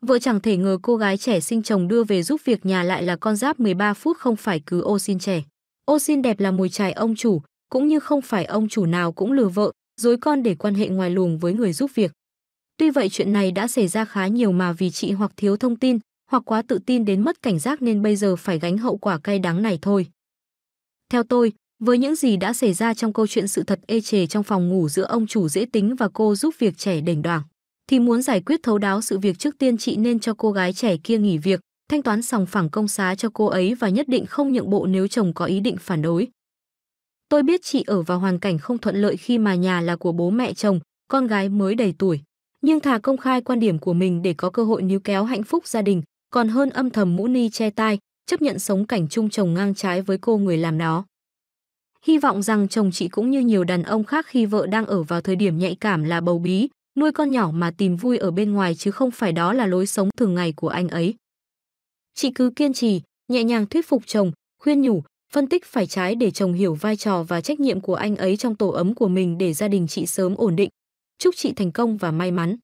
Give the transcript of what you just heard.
Vợ chẳng thể ngờ cô gái trẻ sinh chồng đưa về giúp việc nhà lại là con giáp 13 phút không phải cứ ô xin trẻ. Ô xin đẹp là mùi trải ông chủ, cũng như không phải ông chủ nào cũng lừa vợ, dối con để quan hệ ngoài luồng với người giúp việc. Tuy vậy chuyện này đã xảy ra khá nhiều mà vì chị hoặc thiếu thông tin, hoặc quá tự tin đến mất cảnh giác nên bây giờ phải gánh hậu quả cay đắng này thôi. Theo tôi, với những gì đã xảy ra trong câu chuyện sự thật ê chề trong phòng ngủ giữa ông chủ dễ tính và cô giúp việc trẻ đỉnh đoàng thì muốn giải quyết thấu đáo sự việc trước tiên chị nên cho cô gái trẻ kia nghỉ việc, thanh toán sòng phẳng công xá cho cô ấy và nhất định không nhượng bộ nếu chồng có ý định phản đối. Tôi biết chị ở vào hoàn cảnh không thuận lợi khi mà nhà là của bố mẹ chồng, con gái mới đầy tuổi, nhưng thà công khai quan điểm của mình để có cơ hội níu kéo hạnh phúc gia đình, còn hơn âm thầm mũ ni che tai, chấp nhận sống cảnh chung chồng ngang trái với cô người làm đó. Hy vọng rằng chồng chị cũng như nhiều đàn ông khác khi vợ đang ở vào thời điểm nhạy cảm là bầu bí, nuôi con nhỏ mà tìm vui ở bên ngoài chứ không phải đó là lối sống thường ngày của anh ấy. Chị cứ kiên trì, nhẹ nhàng thuyết phục chồng, khuyên nhủ, phân tích phải trái để chồng hiểu vai trò và trách nhiệm của anh ấy trong tổ ấm của mình để gia đình chị sớm ổn định. Chúc chị thành công và may mắn.